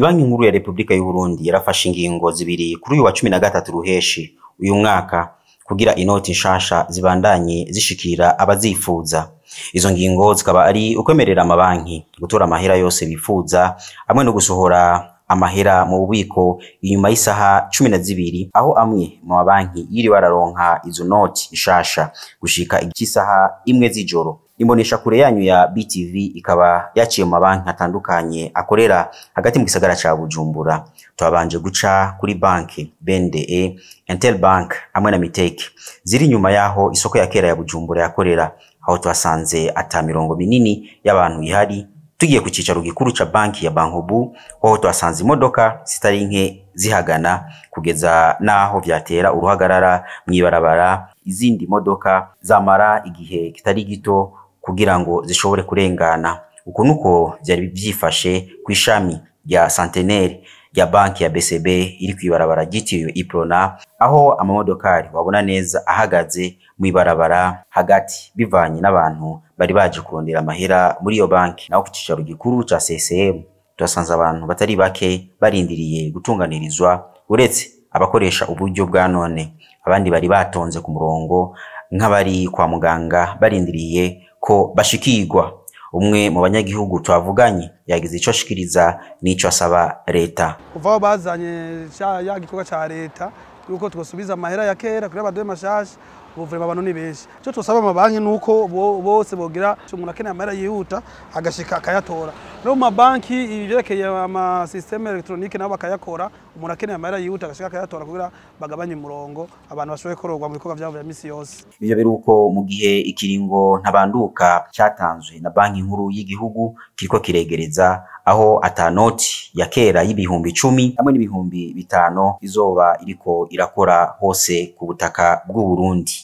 banki nkuru ya repubulika y'u Burundi yarafashe ingingo zibiri kuri uyu wa cumi na gatatu ruheshi uyu mwaka kugira inoti nshasha zibandanye zishikira abazifuza izo ngingo zikaba ari ukwemerera amabanki gutora amahera yose bifuza amwe no gusohora amahera mu bubiko inyuma y'isaha cumi na zibiri aho amwe mu mabanki yiriwe araronka izo noti nshasha gushika icy'isaha imwe z'ijoro kure yanyu ya BTV ikaba yaciye mu mabanki atandukanye akorera hagati mu gisagara cya Bujumbura twabanje guca kuri banki BNDE Intel Bank hamwe na Miteke ziri inyuma y'aho isoko ya kera ya Bujumbura yakorera aho twasanze ata mirongo minini y'abantu ihari tugiye ku cyicaro gikuru ca banki ya Bankobu aho twasanze imodoka zitari nke zihagana kugeza naho byatera uruhagarara mu ibarabara izindi modoka zamara igihe kitari gito kugira ngo zishobore kurengana uku nuko byari byifashe ku ishami rya santeneri rya banki ya BCB iri ku ibarabara ryitiriwe Iprona aho amamodokari wabona neza ahagaze mu ibarabara hagati bivanye n'abantu bari baje kurondera amahera muri iyo banki naho ku cyicaro gikuru cya CCM turasanze abantu batari bake barindiriye gutunganirizwa uretse abakoresha uburyo bwa none abandi bari batonze ku murongo nk'abari kwa muganga barindiriye ko bashikirwa umwe mu banyagihugu twavuganye yagize icyo ashikiriza n'icyo asaba leta kuva aho bazanye ya gikorwa cya leta yuko twasubiza amahera ya kera kuri abaduhe mashasha ubuvurema abantu ni benshi icyo tusaba amabanki ni uko bose bogira umuntu akeneye amahera yihuta agashika akayatora no mu mabanki ibyerekeye amasisiteme elegitoronike nabo bakayakora umuntu akeneye amahera yihuta agashaka akayatora kugira bagabanye umurongo abantu bashobore kororwa mu bikorwa byabo bya minsi yose ibyo biri mu gihe ikiringo ntabanduka cyatanzwe na banki nkuru y'igihugu kiriko kiregereza aho atanoti ya kera y'ibihumbi icumi hamwe n'ibihumbi bitanu izoba iriko irakora hose ku butaka bw'u Burundi